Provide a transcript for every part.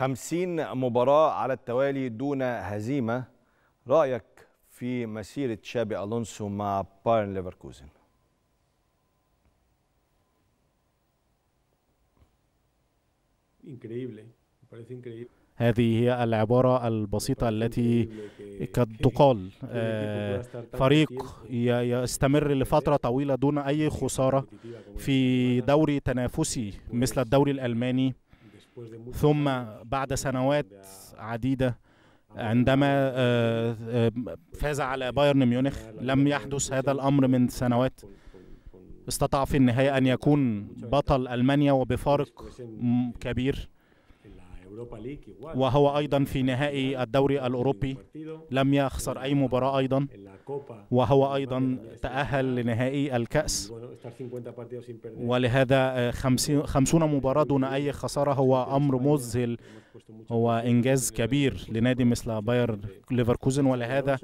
50 مباراة على التوالي دون هزيمة رأيك في مسيرة شابي ألونسو مع بايرن ليفركوزن هذه هي العبارة البسيطة التي قد تقال آه، فريق يستمر لفترة طويلة دون أي خسارة في دوري تنافسي مثل الدوري الألماني ثم بعد سنوات عديدة عندما آه، آه، فاز على بايرن ميونخ لم يحدث هذا الأمر من سنوات استطاع في النهاية أن يكون بطل ألمانيا وبفارق كبير وهو أيضا في نهائي الدوري الأوروبي لم يخسر أي مباراة أيضا وهو أيضا تأهل لنهائي الكأس ولهذا آه، خمسون مباراة دون أي خسارة هو أمر مذهل هو إنجاز كبير لنادي مثل باير ليفركوزن ولهذا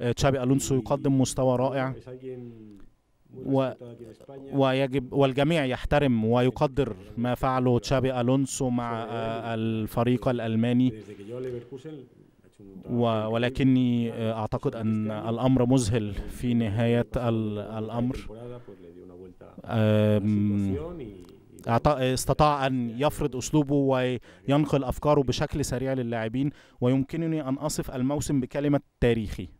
آه، تشابي ألونسو يقدم مستوى رائع و ويجب والجميع يحترم ويقدر ما فعله تشابي ألونسو مع آه، الفريق الألماني ولكني آه، أعتقد أن الأمر مذهل في نهاية الأمر استطاع أن يفرض أسلوبه وينقل أفكاره بشكل سريع للاعبين ويمكنني أن أصف الموسم بكلمة تاريخي